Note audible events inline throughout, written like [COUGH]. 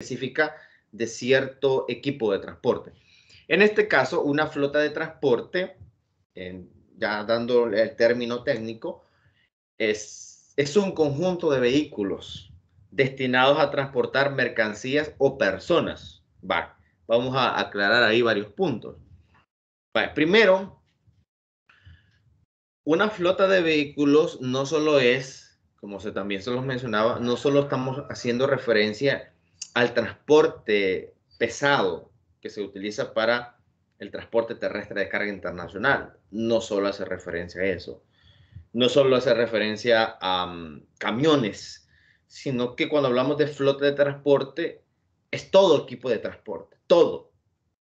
específica de cierto equipo de transporte. En este caso, una flota de transporte, ya dando el término técnico, es, es un conjunto de vehículos destinados a transportar mercancías o personas. vamos a aclarar ahí varios puntos. primero, una flota de vehículos no solo es, como se, también se los mencionaba, no solo estamos haciendo referencia al transporte pesado que se utiliza para el transporte terrestre de carga internacional. No solo hace referencia a eso, no solo hace referencia a mm, camiones, sino que cuando hablamos de flota de transporte, es todo equipo de transporte, todo,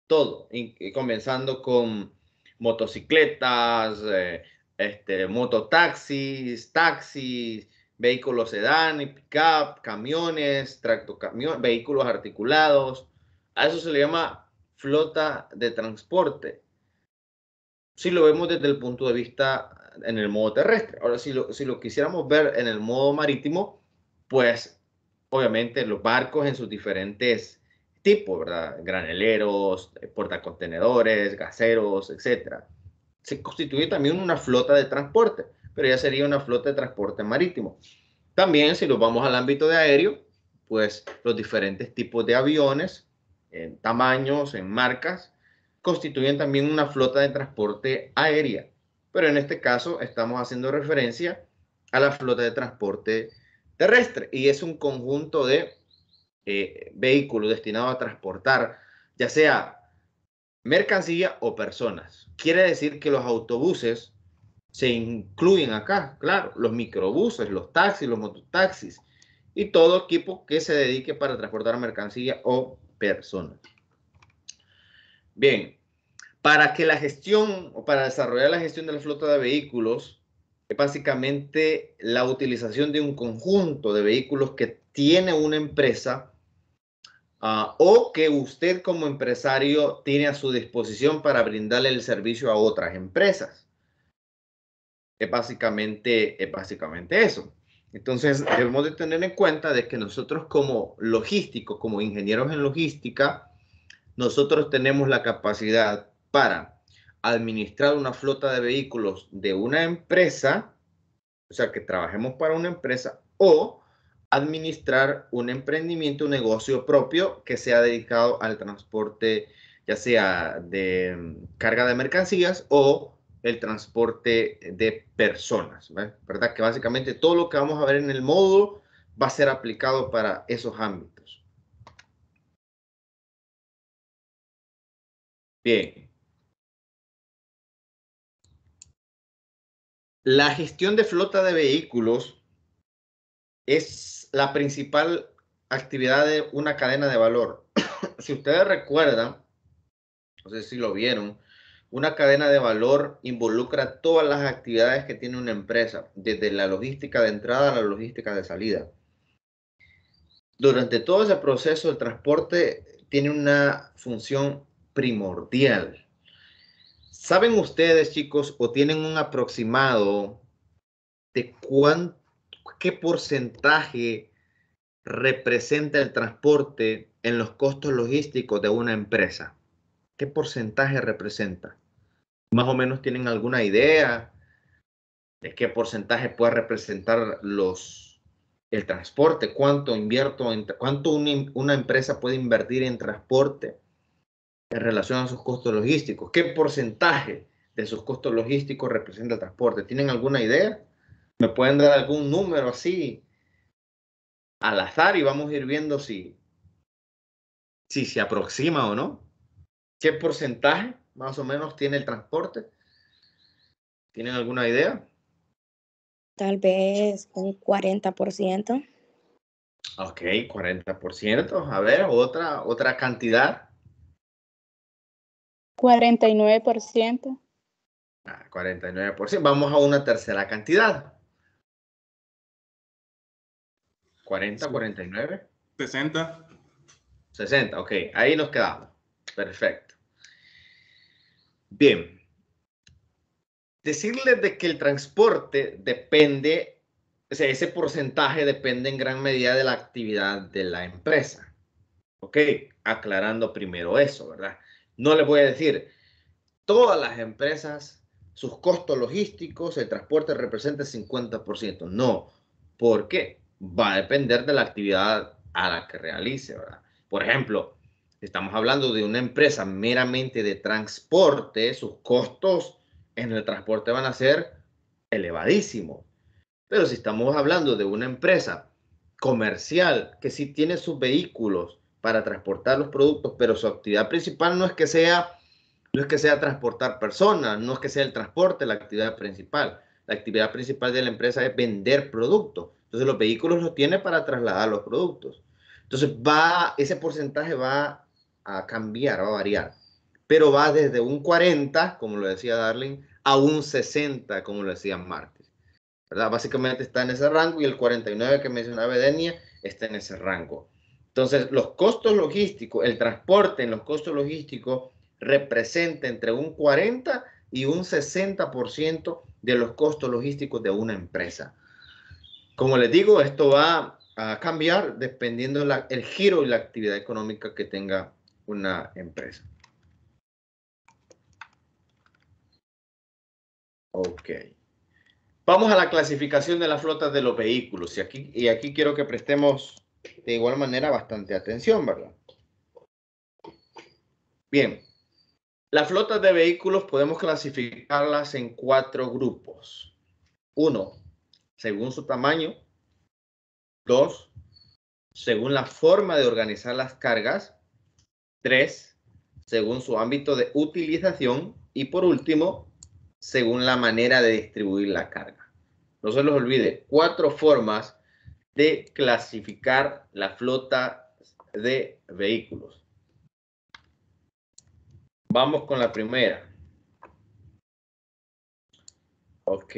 todo, y, eh, comenzando con motocicletas, eh, este, mototaxis, taxis, vehículos sedán y pickup, camiones, tractocamiones, vehículos articulados. A eso se le llama flota de transporte. Si lo vemos desde el punto de vista en el modo terrestre. Ahora, si lo, quisiéramos ver en el modo marítimo, pues obviamente los barcos en sus diferentes tipos, ¿verdad? Graneleros, eh, portacontenedores, gaseros, etcétera, Se constituye también una flota de transporte pero ya sería una flota de transporte marítimo. También, si nos vamos al ámbito de aéreo, pues los diferentes tipos de aviones, en tamaños, en marcas, constituyen también una flota de transporte aérea. Pero en este caso estamos haciendo referencia a la flota de transporte terrestre y es un conjunto de eh, vehículos destinados a transportar ya sea mercancía o personas. Quiere decir que los autobuses se incluyen acá, claro, los microbuses, los taxis, los mototaxis y todo equipo que se dedique para transportar mercancía o personas. Bien, para que la gestión o para desarrollar la gestión de la flota de vehículos, es básicamente la utilización de un conjunto de vehículos que tiene una empresa ah, o que usted como empresario tiene a su disposición para brindarle el servicio a otras empresas es básicamente, es básicamente eso. Entonces, debemos de tener en cuenta de que nosotros como logísticos, como ingenieros en logística, nosotros tenemos la capacidad para administrar una flota de vehículos de una empresa, o sea, que trabajemos para una empresa, o administrar un emprendimiento, un negocio propio que sea dedicado al transporte, ya sea de mm, carga de mercancías o el transporte de personas, ¿verdad? Que básicamente todo lo que vamos a ver en el módulo va a ser aplicado para esos ámbitos. Bien. La gestión de flota de vehículos es la principal actividad de una cadena de valor. [COUGHS] si ustedes recuerdan, no sé si lo vieron, una cadena de valor involucra todas las actividades que tiene una empresa, desde la logística de entrada a la logística de salida. Durante todo ese proceso, el transporte tiene una función primordial. ¿Saben ustedes, chicos, o tienen un aproximado de qué porcentaje representa el transporte en los costos logísticos de una empresa? ¿Qué porcentaje representa? más o menos tienen alguna idea de qué porcentaje puede representar los, el transporte, cuánto invierto, cuánto una empresa puede invertir en transporte en relación a sus costos logísticos, qué porcentaje de sus costos logísticos representa el transporte. ¿Tienen alguna idea? ¿Me pueden dar algún número así al azar y vamos a ir viendo si, si se aproxima o no? ¿Qué porcentaje? más o menos tiene el transporte? ¿Tienen alguna idea? Tal vez un 40%. Ok, 40%. A ver, otra, otra cantidad. 49%. 49%. Ah, Vamos a una tercera cantidad. 40, 49. 60. 60, ok. Ahí nos quedamos. Perfecto. Bien, decirles de que el transporte depende, o sea, ese porcentaje depende en gran medida de la actividad de la empresa. Ok, aclarando primero eso, ¿verdad? No les voy a decir, todas las empresas, sus costos logísticos, el transporte representa el 50%. No, ¿por qué? Va a depender de la actividad a la que realice, ¿verdad? Por ejemplo, Estamos hablando de una empresa meramente de transporte, sus costos en el transporte van a ser elevadísimos. Pero si estamos hablando de una empresa comercial que sí tiene sus vehículos para transportar los productos, pero su actividad principal no es que sea no es que sea transportar personas, no es que sea el transporte la actividad principal. La actividad principal de la empresa es vender productos. Entonces los vehículos los tiene para trasladar los productos. Entonces va ese porcentaje va a cambiar, va a variar, pero va desde un 40, como lo decía Darling, a un 60, como lo decía Martes. ¿verdad? Básicamente está en ese rango y el 49 que mencionaba Denia está en ese rango. Entonces, los costos logísticos, el transporte en los costos logísticos representa entre un 40 y un 60% de los costos logísticos de una empresa. Como les digo, esto va a cambiar dependiendo la, el giro y la actividad económica que tenga una empresa. Ok. Vamos a la clasificación de las flotas de los vehículos. Y aquí, y aquí quiero que prestemos de igual manera bastante atención, ¿verdad? Bien. Las flotas de vehículos podemos clasificarlas en cuatro grupos. Uno, según su tamaño. Dos, según la forma de organizar las cargas. Tres, según su ámbito de utilización. Y por último, según la manera de distribuir la carga. No se los olvide, cuatro formas de clasificar la flota de vehículos. Vamos con la primera. Ok,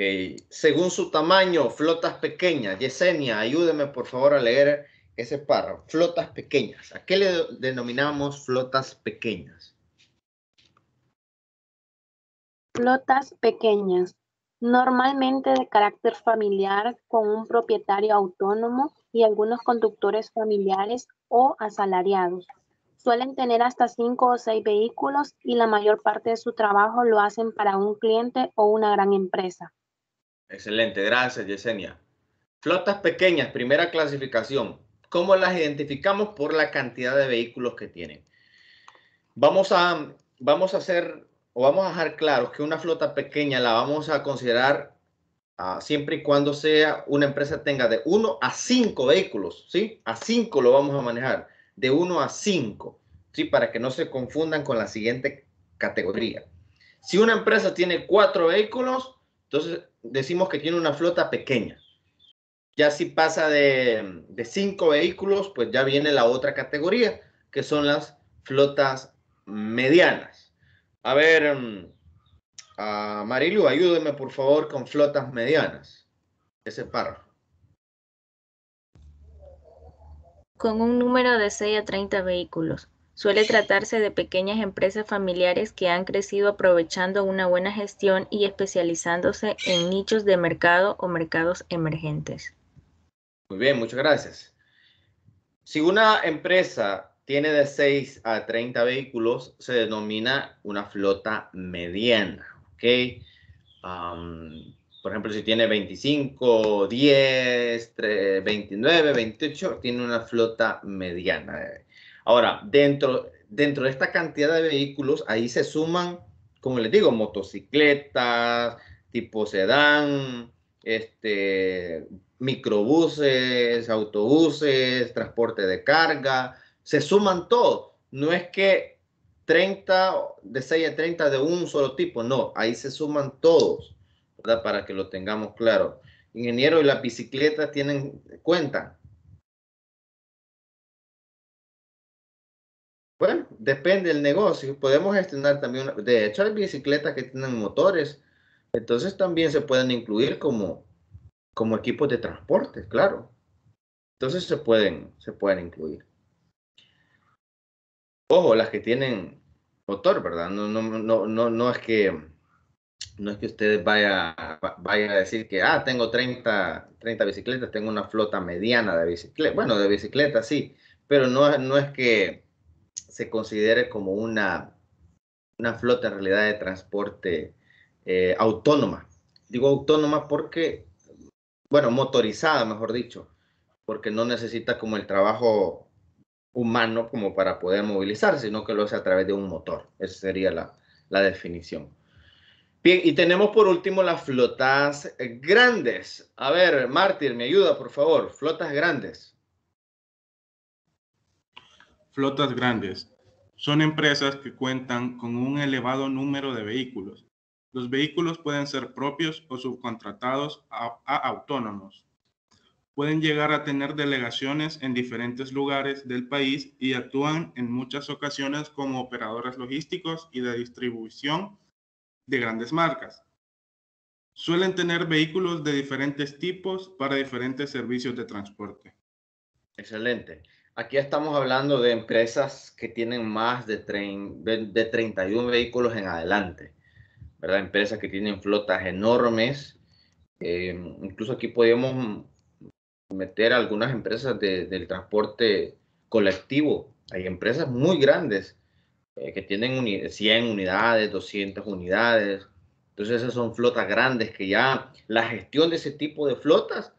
según su tamaño, flotas pequeñas. Yesenia, ayúdeme por favor a leer ese párrafo, flotas pequeñas. ¿A qué le denominamos flotas pequeñas? Flotas pequeñas, normalmente de carácter familiar con un propietario autónomo y algunos conductores familiares o asalariados. Suelen tener hasta cinco o seis vehículos y la mayor parte de su trabajo lo hacen para un cliente o una gran empresa. Excelente, gracias Yesenia. Flotas pequeñas, primera clasificación, ¿Cómo las identificamos? Por la cantidad de vehículos que tienen. Vamos a, vamos a hacer o vamos a dejar claro que una flota pequeña la vamos a considerar ah, siempre y cuando sea una empresa tenga de 1 a 5 vehículos, ¿sí? A 5 lo vamos a manejar, de 1 a 5, ¿sí? Para que no se confundan con la siguiente categoría. Si una empresa tiene 4 vehículos, entonces decimos que tiene una flota pequeña. Ya si pasa de, cinco vehículos, pues ya viene la otra categoría, que son las flotas medianas. A ver, mm, a Marilu, ayúdeme por favor con flotas medianas. Ese párrafo. Con un número de 6 a 30 vehículos. Suele tratarse de pequeñas empresas familiares que han crecido aprovechando una buena gestión y especializándose en nichos de mercado o mercados emergentes. Muy bien, muchas gracias. Si una empresa tiene de 6 a 30 vehículos, se denomina una flota mediana, ¿ok? por ejemplo, si tiene 25, 10, 29, 28, tiene una flota mediana. Ahora, dentro, dentro de esta cantidad de vehículos, ahí se suman, como les digo, motocicletas, tipo sedán, este, microbuses, autobuses, transporte de carga, se suman todos, No es que 30, de 6 a 30 de un solo tipo, no, ahí se suman todos, Para que lo tengamos claro. Ingeniero, ¿y las bicicletas tienen cuenta? Bueno, depende del negocio. Podemos extender también, de hecho hay bicicletas que tienen motores, entonces también se pueden incluir como, como equipos de transporte, claro. Entonces se pueden, se pueden incluir. Ojo, las que tienen motor, ¿verdad? No, no, no, no, es que no es que ustedes vaya, vaya a decir que, ah, tengo 30, 30 bicicletas, tengo una flota mediana de bicicletas. Bueno, de bicicletas sí, pero no, no es que se considere como una, una flota en realidad de transporte eh, autónoma. Digo autónoma porque bueno, motorizada, mejor dicho, porque no necesita como el trabajo humano como para poder movilizar, sino que lo hace a través de un motor. Esa sería la, la definición. Bien, y tenemos por último las flotas grandes. A ver, Mártir, me ayuda, por favor. Flotas grandes. Flotas grandes. Son empresas que cuentan con un elevado número de vehículos, los vehículos pueden ser propios o subcontratados a, autónomos. Pueden llegar a tener delegaciones en diferentes lugares del país y actúan en muchas ocasiones como operadores logísticos y de distribución de grandes marcas. Suelen tener vehículos de diferentes tipos para diferentes servicios de transporte. Excelente. Aquí estamos hablando de empresas que tienen más de, de 31 vehículos en adelante. ¿verdad? Empresas que tienen flotas enormes. Eh, incluso aquí podemos meter algunas empresas del transporte colectivo. Hay empresas muy grandes eh, que tienen 100 unidades, 200 unidades. Entonces esas son flotas grandes que ya la gestión de ese tipo de flotas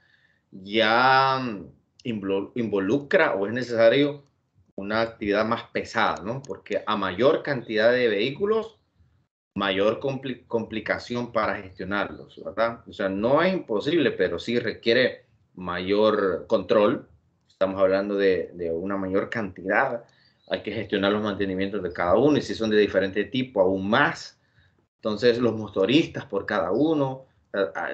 ya mm, involucra o es necesario una actividad más pesada, ¿no? Porque a mayor cantidad de vehículos, mayor complicación para gestionarlos, ¿verdad? O sea, no es imposible, pero sí requiere mayor control. Estamos hablando de, una mayor cantidad. Hay que gestionar los mantenimientos de cada uno y si son de diferente tipo, aún más. Entonces, los motoristas por cada uno.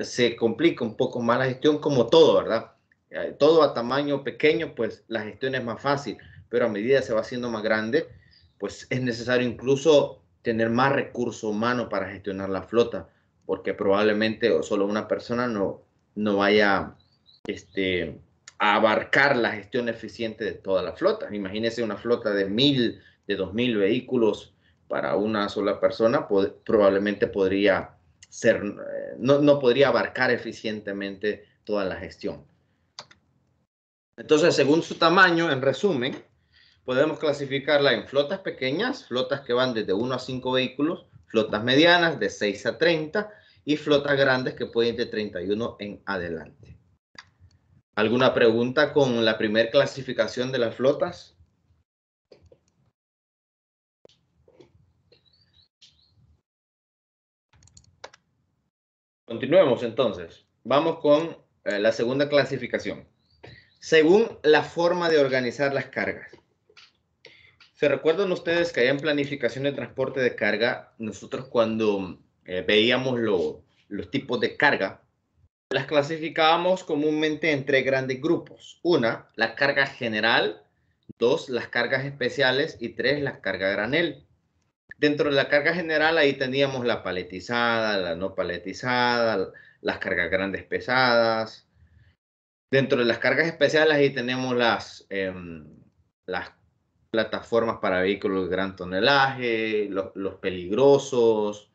Se complica un poco más la gestión como todo, ¿verdad? Eh, todo a tamaño pequeño, pues la gestión es más fácil, pero a medida se va haciendo más grande, pues es necesario incluso tener más recurso humano para gestionar la flota, porque probablemente solo una persona no, no vaya este, a abarcar la gestión eficiente de toda la flota. Imagínese una flota de mil, de dos mil vehículos para una sola persona, probablemente podría ser, eh, no, no podría abarcar eficientemente toda la gestión. Entonces, según su tamaño, en resumen, podemos clasificarla en flotas pequeñas, flotas que van desde 1 a 5 vehículos, flotas medianas de 6 a 30 y flotas grandes que pueden de 31 en adelante. ¿Alguna pregunta con la primer clasificación de las flotas? Continuemos entonces. Vamos con eh, la segunda clasificación. Según la forma de organizar las cargas. ¿Se recuerdan ustedes que allá en planificación de transporte de carga, nosotros cuando eh, veíamos los tipos de carga, las clasificábamos comúnmente en tres grandes grupos. Una, la carga general, dos, las cargas especiales y tres, las cargas granel. Dentro de la carga general ahí teníamos la paletizada, la no paletizada, las cargas grandes pesadas. Dentro de las cargas especiales ahí tenemos las, eh, las plataformas para vehículos de gran tonelaje, los, peligrosos,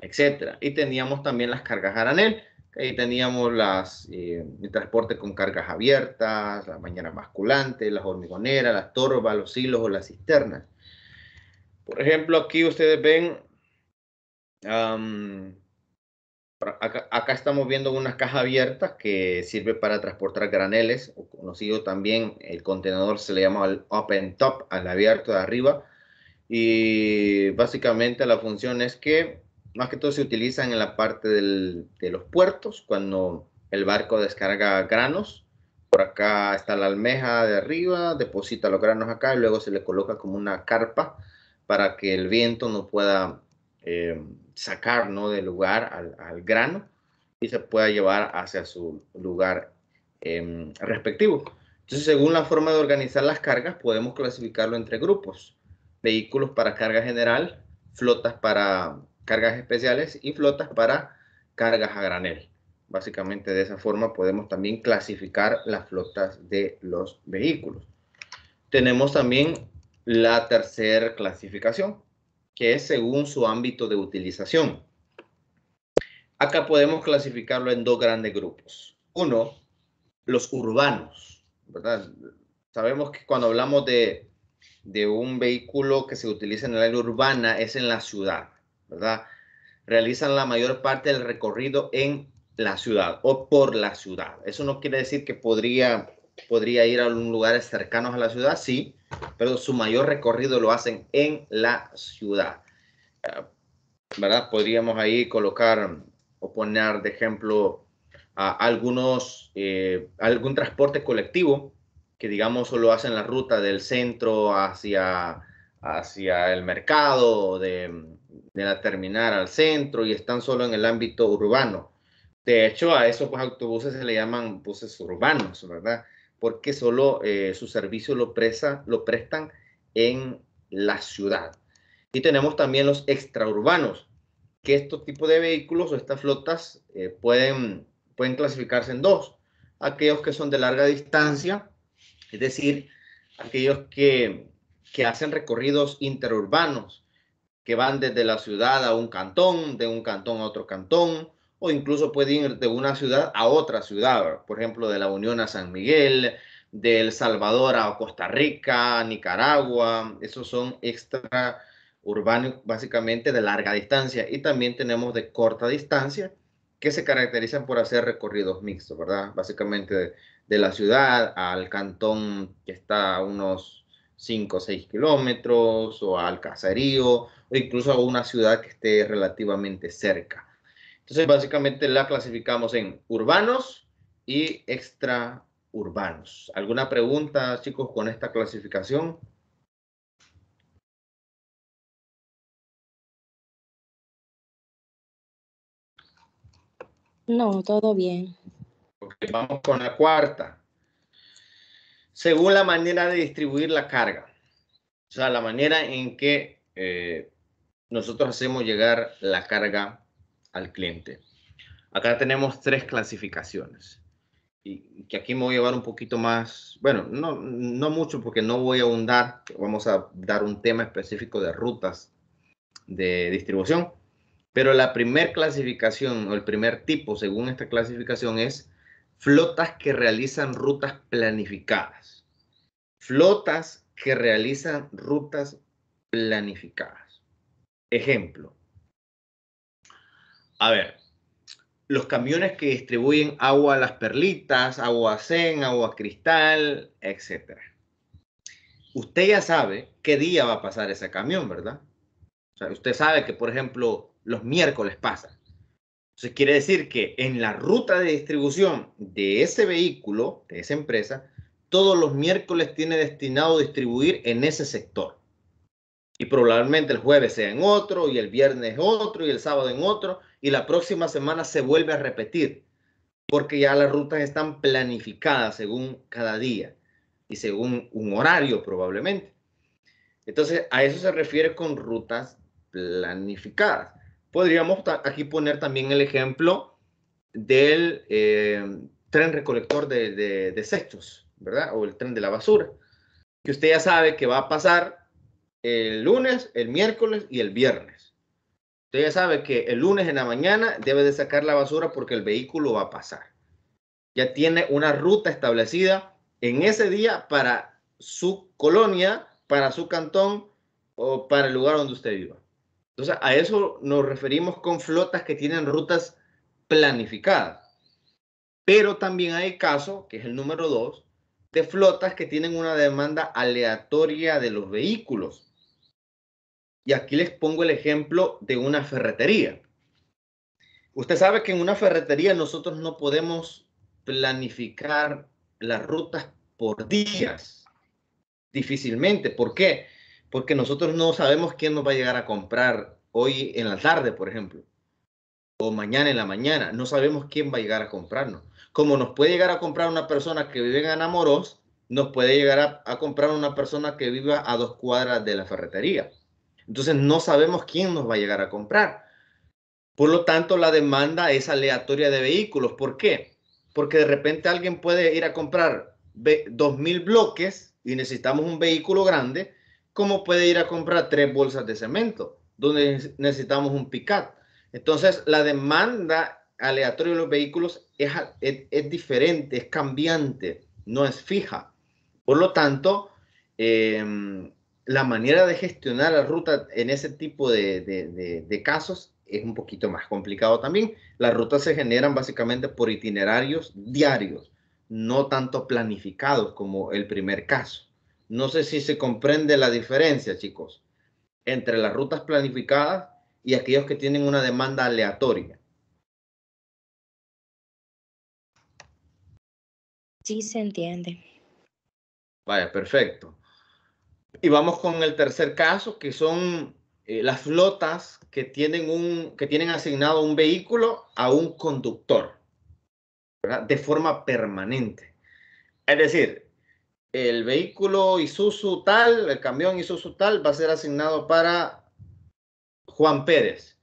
etc. Y teníamos también las cargas aranel, ahí teníamos las, el eh, transporte con cargas abiertas, las mañanas basculantes, las hormigoneras, las torbas, los hilos o las cisternas. Por ejemplo, aquí ustedes ven Acá, estamos viendo unas cajas abiertas que sirve para transportar graneles, o conocido también, el contenedor se le llama el open top, al abierto de arriba. Y básicamente la función es que más que todo se utilizan en la parte de los puertos cuando el barco descarga granos. Por acá está la almeja de arriba, deposita los granos acá y luego se le coloca como una carpa para que el viento no pueda eh, sacar ¿no? del lugar al, grano y se pueda llevar hacia su lugar em, respectivo. Entonces, según la forma de organizar las cargas, podemos clasificarlo entre grupos. Vehículos para carga general, flotas para cargas especiales y flotas para cargas a granel. Básicamente de esa forma podemos también clasificar las flotas de los vehículos. Tenemos también la tercera clasificación, que es según su ámbito de utilización. Acá podemos clasificarlo en dos grandes grupos. Uno, los urbanos, ¿verdad? Sabemos que cuando hablamos de, un vehículo que se utiliza en el área urbana es en la ciudad, ¿verdad? Realizan la mayor parte del recorrido en la ciudad o por la ciudad. Eso no quiere decir que podría, podría ir a lugares cercanos a la ciudad, sí, pero su mayor recorrido lo hacen en la ciudad. ¿Verdad? Podríamos ahí colocar o poner de ejemplo a algunos, eh, algún transporte colectivo que digamos solo hacen la ruta del centro hacia, hacia el mercado, de, de la terminal al centro y están solo en el ámbito urbano. De hecho, a esos autobuses se le llaman buses urbanos, ¿verdad? porque solo eh, su servicio lo, prestan en la ciudad. Y tenemos también los extraurbanos, que estos tipos de vehículos o estas flotas eh, pueden, pueden clasificarse en dos. Aquellos que son de larga distancia, es decir, aquellos que, que hacen recorridos interurbanos, que van desde la ciudad a un cantón, de un cantón a otro cantón, o incluso puede ir de una ciudad a otra ciudad, por ejemplo, de la Unión a San Miguel, de El Salvador a Costa Rica, Nicaragua, esos son extra urbanos básicamente de larga distancia y también tenemos de corta distancia que se caracterizan por hacer recorridos mixtos, ¿verdad? Básicamente de, la ciudad al cantón que está a unos 5 o 6 kilómetros o al caserío o incluso a una ciudad que esté relativamente cerca. Entonces, básicamente la clasificamos en urbanos y extraurbanos. ¿Alguna pregunta, chicos, con esta clasificación? No, todo bien. Okay, vamos con la cuarta. Según la manera de distribuir la carga. O sea, la manera en que eh, nosotros hacemos llegar la carga al cliente. Acá tenemos tres clasificaciones y que aquí me voy a llevar un poquito más, bueno, no, no mucho porque no voy a ahondar, vamos a dar un tema específico de rutas de distribución, pero la primer clasificación o el primer tipo según esta clasificación es flotas que realizan rutas planificadas. Flotas que realizan rutas planificadas. Ejemplo, a ver, los camiones que distribuyen agua a las perlitas, agua zen, agua cristal, etc. Usted ya sabe qué día va a pasar ese camión, ¿verdad? O sea, usted sabe que, por ejemplo, los miércoles pasa. Entonces quiere decir que en la ruta de distribución de ese vehículo, de esa empresa, todos los miércoles tiene destinado distribuir en ese sector. Y probablemente el jueves sea en otro, y el viernes otro, y el sábado en otro y la próxima semana se vuelve a repetir, porque ya las rutas están planificadas según cada día y según un horario probablemente. Entonces, a eso se refiere con rutas planificadas. Podríamos aquí poner también el ejemplo del eh, tren recolector de desechos, ¿verdad? O el tren de la basura, que usted ya sabe que va a pasar el lunes, el miércoles y el viernes. Usted ya sabe que el lunes en la mañana debe de sacar la basura porque el vehículo va a pasar. Ya tiene una ruta establecida en ese día para su colonia, para su cantón o para el lugar donde usted viva. Entonces, a eso nos referimos con flotas que tienen rutas planificadas. Pero también hay caso, que es el número dos, de flotas que tienen una demanda aleatoria de los vehículos. Y aquí les pongo el ejemplo de una ferretería. Usted sabe que en una ferretería nosotros no podemos planificar las rutas por días. Difícilmente. ¿Por qué? Porque nosotros no sabemos quién nos va a llegar a comprar hoy en la tarde, por ejemplo. O mañana en la mañana. No sabemos quién va a llegar a comprarnos. Como nos puede llegar a comprar una persona que vive en Anamoros, nos puede llegar a comprar una persona que viva a dos cuadras de la ferretería. Entonces no sabemos quién nos va a llegar a comprar. Por lo tanto, la demanda es aleatoria de vehículos. ¿Por qué? Porque de repente alguien puede ir a comprar 2.000 bloques y necesitamos un vehículo grande, como puede ir a comprar tres bolsas de cemento, donde necesitamos un pick Entonces, la demanda aleatoria de los vehículos es, es, diferente, es cambiante, no es fija. Por lo tanto, eh, la manera de gestionar la ruta en ese tipo de, casos es un poquito más complicado también. Las rutas se generan básicamente por itinerarios diarios, no tanto planificados como el primer caso. No sé si se comprende la diferencia, chicos, entre las rutas planificadas y aquellos que tienen una demanda aleatoria. Sí, se entiende. Vaya, perfecto. Y vamos con el tercer caso, que son eh, las flotas que tienen, un, que tienen asignado un vehículo a un conductor, de forma permanente. Es decir, el vehículo Isuzu tal, el camión Isuzu tal, va a ser asignado para Juan Pérez.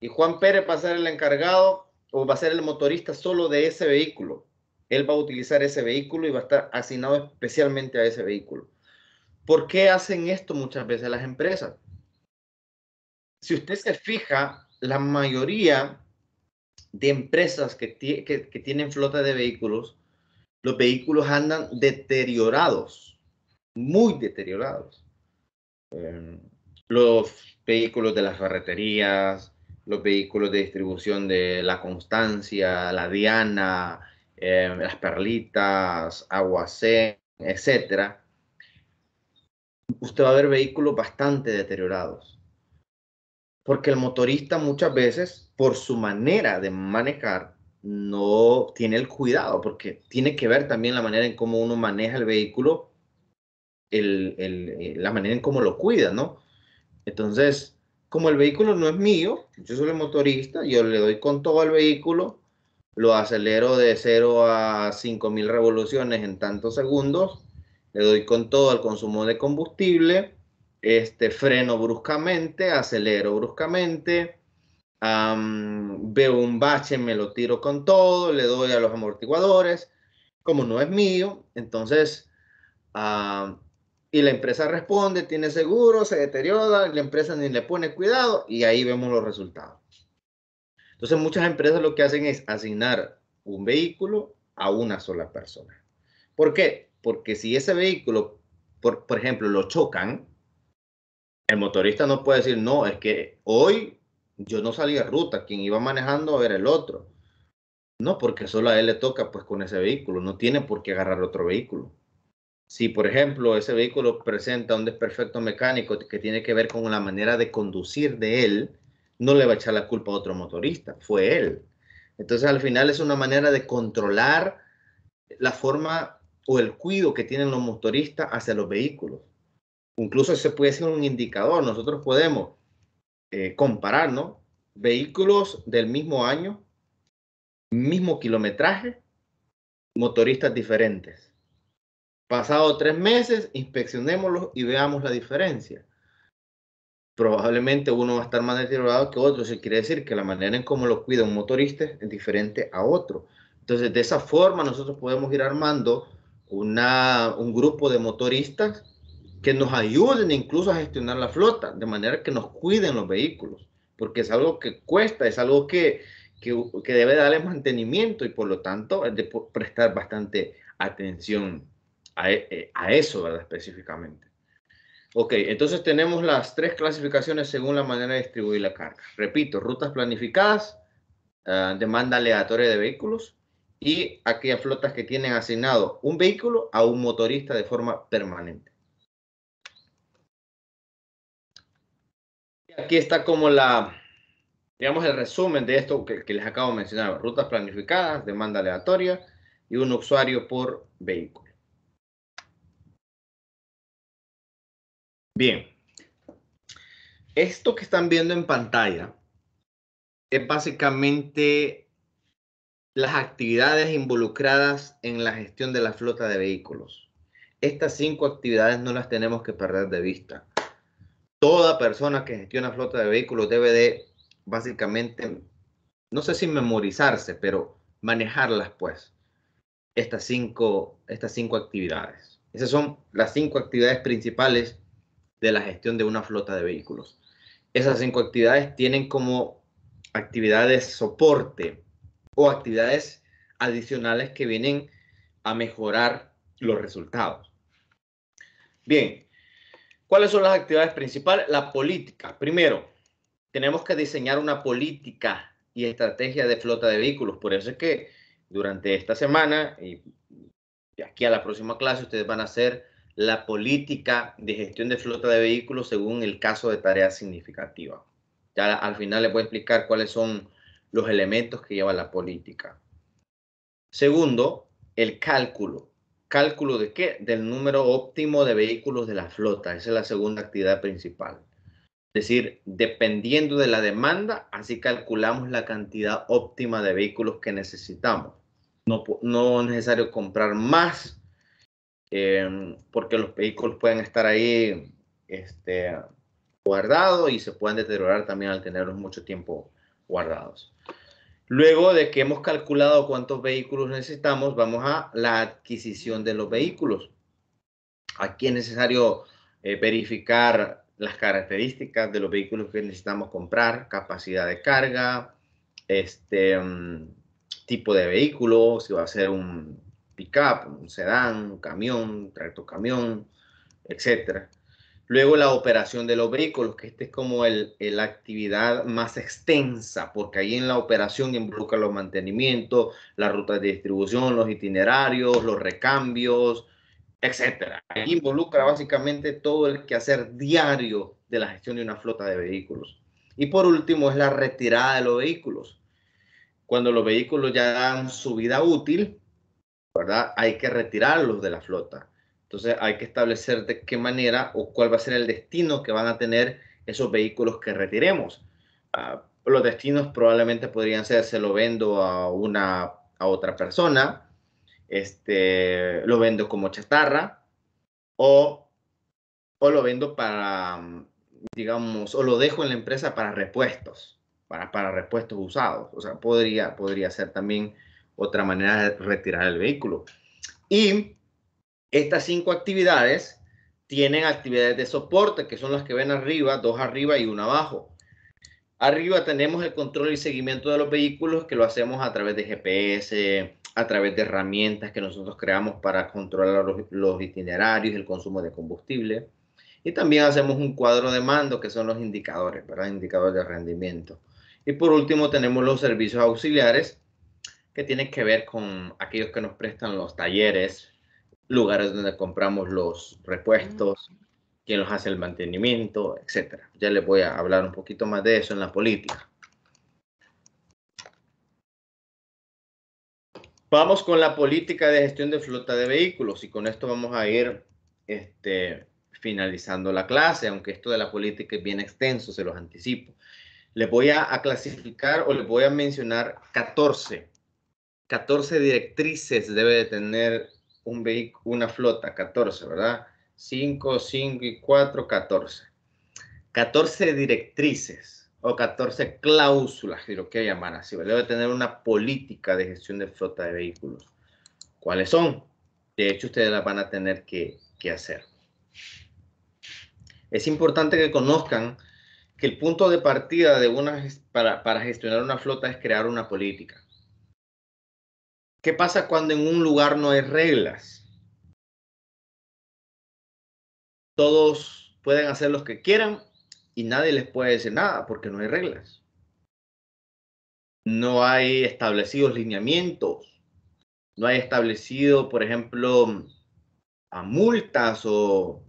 Y Juan Pérez va a ser el encargado o va a ser el motorista solo de ese vehículo. Él va a utilizar ese vehículo y va a estar asignado especialmente a ese vehículo. ¿Por qué hacen esto muchas veces las empresas? Si usted se fija, la mayoría de empresas que, tienen flota de vehículos, los vehículos andan deteriorados, muy deteriorados. Em, los vehículos de las ferreterías, los vehículos de distribución de la Constancia, la Diana, em, las Perlitas, Aguacén, etcétera, usted va a ver vehículos bastante deteriorados. Porque el motorista muchas veces, por su manera de manejar, no tiene el cuidado, porque tiene que ver también la manera en cómo uno maneja el vehículo, eh, la manera en cómo lo cuida, ¿no? Entonces, como el vehículo no es mío, yo soy el motorista, yo le doy con todo al vehículo, lo acelero de 0 a mil revoluciones en tantos segundos, le doy con todo al consumo de combustible, este, freno bruscamente, acelero bruscamente, veo un bache, me lo tiro con todo, le doy a los amortiguadores, como no es mío, entonces, y la empresa responde, tiene seguro, se deteriora, la empresa ni le pone cuidado y ahí vemos los resultados. Entonces muchas empresas lo que hacen es asignar un vehículo a una sola persona. ¿Por qué? porque si ese vehículo, por, ejemplo, lo chocan, el motorista no puede decir, no, es que hoy yo no salí de ruta, quien iba manejando era el otro. No, porque solo a él le toca pues con ese vehículo, no tiene por qué agarrar otro vehículo. Si, por ejemplo, ese vehículo presenta un desperfecto mecánico que tiene que ver con la manera de conducir de él, no le va a echar la culpa a otro motorista, fue él. Entonces, al final es una manera de controlar la forma o el cuidado que tienen los motoristas hacia los vehículos. Incluso ese puede ser un indicador. Nosotros podemos eh, comparar, ¿no? Vehículos del mismo año, mismo kilometraje, motoristas diferentes. Pasado tres meses, inspeccionémoslos y veamos la diferencia. Probablemente uno va a estar más deteriorado que otro. Eso quiere decir que la manera en cómo lo cuida un motorista es diferente a otro. Entonces, de esa forma nosotros podemos ir armando una, un grupo de motoristas que nos ayuden incluso a gestionar la flota, de manera que nos cuiden los vehículos, porque es algo que cuesta, es algo que, debe darle mantenimiento y por lo tanto es de prestar bastante atención a, eh, eh, a eso, Específicamente. Ok, entonces tenemos las tres clasificaciones según la manera de distribuir la carga. Repito, rutas planificadas, ah, demanda aleatoria de vehículos, y aquellas flotas que tienen asignado un vehículo a un motorista de forma permanente. Aquí está como la, digamos, el resumen de esto que, que les acabo de mencionar. Rutas planificadas, demanda aleatoria y un usuario por vehículo. Bien. Esto que están viendo en pantalla es básicamente las actividades involucradas en la gestión de la flota de vehículos. Estas cinco actividades no las tenemos que perder de vista. Toda persona que gestiona flota de vehículos debe de básicamente, no sé si memorizarse, pero manejarlas pues, estas cinco, estas cinco actividades. Esas son las cinco actividades principales de la gestión de una flota de vehículos. Esas cinco actividades tienen como actividades soporte o actividades adicionales que vienen a mejorar los resultados. Bien, ¿cuáles son las actividades principales? La política. Primero, tenemos que diseñar una política y estrategia de flota de vehículos. Por eso es que durante esta semana y aquí a la próxima clase ustedes van a hacer la política de gestión de flota de vehículos según el caso de tarea significativa. Ya al final les voy a explicar cuáles son los elementos que lleva la política. Segundo, el cálculo. ¿Cálculo de qué? Del número óptimo de vehículos de la flota. Esa es la segunda actividad principal. Es decir, dependiendo de la demanda, así calculamos la cantidad óptima de vehículos que necesitamos. No, es necesario comprar más em, porque los vehículos pueden estar ahí este, guardados y se pueden deteriorar también al tenerlos mucho tiempo guardados. Luego de que hemos calculado cuántos vehículos necesitamos, vamos a la adquisición de los vehículos. Aquí es necesario eh, verificar las características de los vehículos que necesitamos comprar, capacidad de carga, este mm, tipo de vehículo, si va a ser un pickup, un sedán, un camión, un tractocamión, etcétera. Luego la operación de los vehículos, que este es como la actividad más extensa, porque ahí en la operación involucra los mantenimientos, las rutas de distribución, los itinerarios, los recambios, etc. Ahí involucra básicamente todo el quehacer diario de la gestión de una flota de vehículos. Y por último es la retirada de los vehículos. Cuando los vehículos ya dan su vida útil, ¿verdad? Hay que retirarlos de la flota. Entonces hay que establecer de qué manera o cuál va a ser el destino que van a tener esos vehículos que retiremos. Ah, los destinos probablemente podrían ser se lo vendo a una a otra persona, este, lo vendo como chatarra o, o lo vendo para, digamos, o lo dejo en la empresa para repuestos, para, para repuestos usados. O sea, podría, podría ser también otra manera de retirar el vehículo. Y estas cinco actividades tienen actividades de soporte, que son las que ven arriba, dos arriba y una abajo. Arriba tenemos el control y seguimiento de los vehículos, que lo hacemos a través de GPS, a través de herramientas que nosotros creamos para controlar los, itinerarios, el consumo de combustible. Y también hacemos un cuadro de mando, que son los indicadores, ¿verdad? Indicadores de rendimiento. Y por último tenemos los servicios auxiliares, que tienen que ver con aquellos que nos prestan los talleres, lugares donde compramos los repuestos, ah, quién los hace el mantenimiento, etc. Ya les voy a hablar un poquito más de eso en la política. Vamos con la política de gestión de flota de vehículos y con esto vamos a ir este, finalizando la clase, aunque esto de la política es bien extenso, se los anticipo. Les voy a, clasificar o les voy a mencionar 14, 14 directrices debe de tener un una flota, 14, ¿verdad? 5, 5 y 4, 14. 14 directrices o 14 cláusulas, si lo que llamar así, debe tener una política de gestión de flota de vehículos. ¿Cuáles son? De hecho, ustedes las van a tener que, que hacer. Es importante que conozcan que el punto de partida de una, para, para gestionar una flota es crear una política. ¿Qué pasa cuando en un lugar no hay reglas? Todos pueden hacer lo que quieran y nadie les puede decir nada porque no hay reglas. No hay establecidos lineamientos. No hay establecido, por ejemplo, a multas o,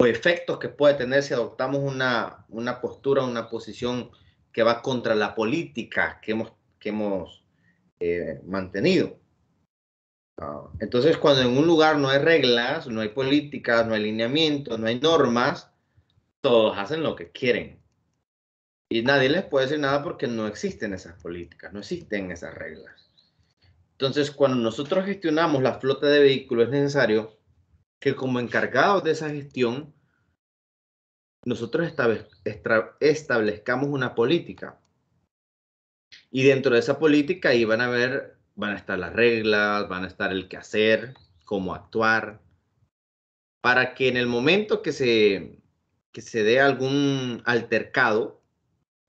efectos que puede tener si adoptamos una, postura, una posición que va contra la política que hemos, que hemos eh, mantenido. Ah, entonces, cuando en un lugar no hay reglas, no hay políticas, no hay lineamientos, no hay normas, todos hacen lo que quieren. Y nadie les puede decir nada porque no existen esas políticas, no existen esas reglas. Entonces, cuando nosotros gestionamos la flota de vehículos, es necesario que como encargados de esa gestión, nosotros establezcamos una política. Y dentro de esa política iban a haber van a estar las reglas, van a estar el qué hacer, cómo actuar, para que en el momento que se, se dé algún altercado,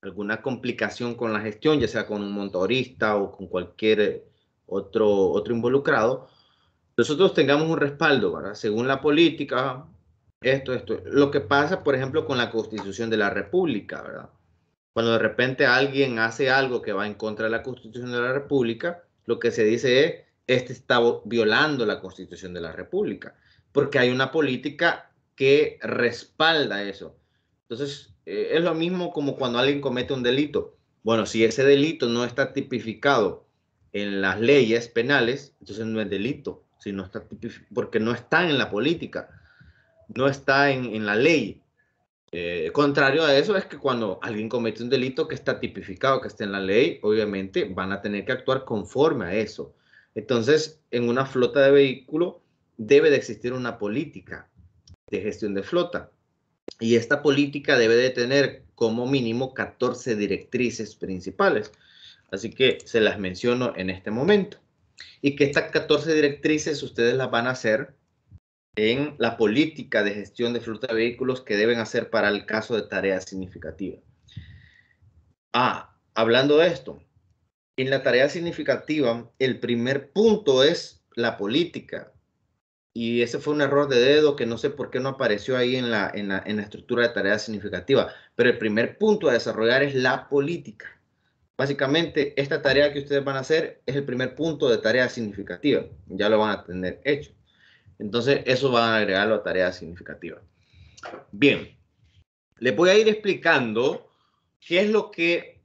alguna complicación con la gestión, ya sea con un motorista o con cualquier otro, otro involucrado, nosotros tengamos un respaldo, ¿verdad? Según la política, esto, esto. Lo que pasa, por ejemplo, con la constitución de la República, ¿verdad? Cuando de repente alguien hace algo que va en contra de la constitución de la República, lo que se dice es, este está violando la constitución de la República, porque hay una política que respalda eso. Entonces, eh, es lo mismo como cuando alguien comete un delito. Bueno, si ese delito no está tipificado en las leyes penales, entonces no es delito, está porque no está en la política, no está en, en la ley. Eh, contrario a eso es que cuando alguien comete un delito que está tipificado, que está en la ley, obviamente van a tener que actuar conforme a eso. Entonces, en una flota de vehículo debe de existir una política de gestión de flota. Y esta política debe de tener como mínimo 14 directrices principales. Así que se las menciono en este momento. Y que estas 14 directrices ustedes las van a hacer en la política de gestión de flota de vehículos que deben hacer para el caso de tarea significativa Ah, hablando de esto, en la tarea significativa, el primer punto es la política. Y ese fue un error de dedo que no sé por qué no apareció ahí en la, en la, en la estructura de tarea significativa. Pero el primer punto a desarrollar es la política. Básicamente, esta tarea que ustedes van a hacer es el primer punto de tarea significativa. Ya lo van a tener hecho. Entonces, eso va a agregarlo a tarea significativa. Bien, le voy a ir explicando qué es lo que,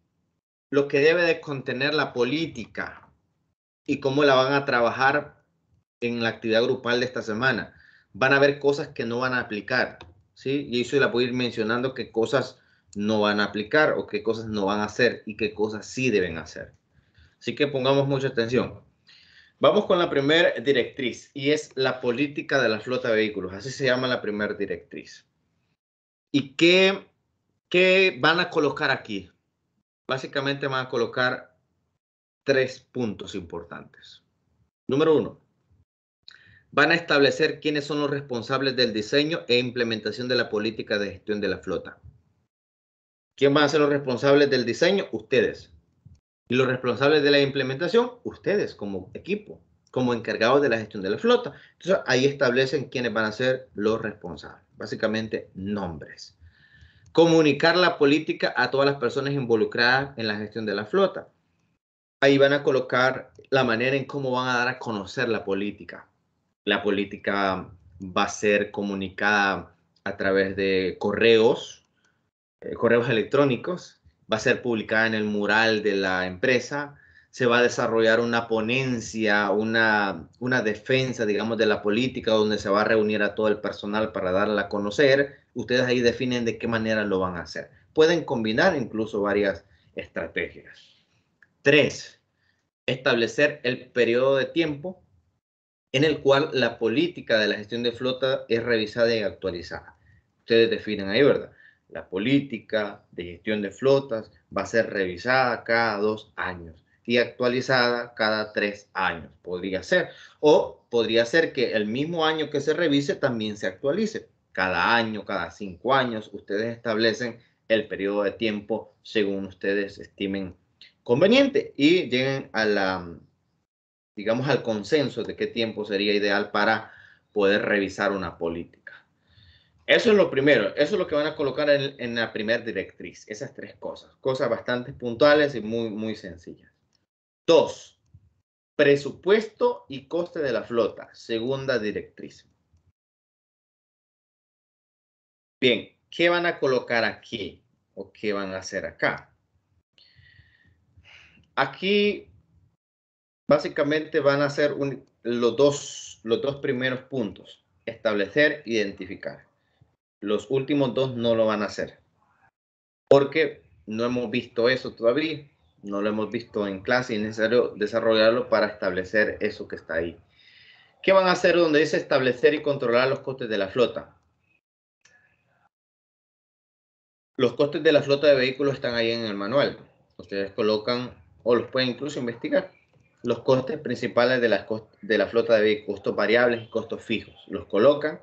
lo que debe de contener la política y cómo la van a trabajar en la actividad grupal de esta semana. Van a ver cosas que no van a aplicar, ¿sí? Y eso la voy a ir mencionando qué cosas no van a aplicar o qué cosas no van a hacer y qué cosas sí deben hacer. Así que pongamos mucha atención. Vamos con la primera directriz y es la política de la flota de vehículos. Así se llama la primera directriz. ¿Y qué, qué van a colocar aquí? Básicamente van a colocar tres puntos importantes. Número uno, van a establecer quiénes son los responsables del diseño e implementación de la política de gestión de la flota. ¿Quién van a ser los responsables del diseño? Ustedes. Y los responsables de la implementación, ustedes como equipo, como encargados de la gestión de la flota. Entonces ahí establecen quiénes van a ser los responsables. Básicamente, nombres. Comunicar la política a todas las personas involucradas en la gestión de la flota. Ahí van a colocar la manera en cómo van a dar a conocer la política. La política va a ser comunicada a través de correos, eh, correos electrónicos, va a ser publicada en el mural de la empresa, se va a desarrollar una ponencia, una, una defensa, digamos, de la política, donde se va a reunir a todo el personal para darla a conocer. Ustedes ahí definen de qué manera lo van a hacer. Pueden combinar incluso varias estrategias. Tres, establecer el periodo de tiempo en el cual la política de la gestión de flota es revisada y actualizada. Ustedes definen ahí, ¿verdad? La política de gestión de flotas va a ser revisada cada dos años y actualizada cada tres años, podría ser. O podría ser que el mismo año que se revise también se actualice. Cada año, cada cinco años, ustedes establecen el periodo de tiempo según ustedes estimen conveniente y lleguen a al consenso de qué tiempo sería ideal para poder revisar una política. Eso es lo primero, eso es lo que van a colocar en, la primera directriz, esas tres cosas, cosas bastante puntuales y muy, muy sencillas. Dos, presupuesto y coste de la flota, segunda directriz. Bien, ¿qué van a colocar aquí o qué van a hacer acá? Aquí básicamente van a ser los, dos, los dos primeros puntos, establecer, e identificar. Los últimos dos no lo van a hacer. Porque no hemos visto eso todavía, no lo hemos visto en clase y es necesario desarrollarlo para establecer eso que está ahí. ¿Qué van a hacer donde dice establecer y controlar los costes de la flota? Los costes de la flota de vehículos están ahí en el manual. Ustedes colocan o los pueden incluso investigar. Los costes principales de la, de la flota de vehículos, costos variables y costos fijos. Los colocan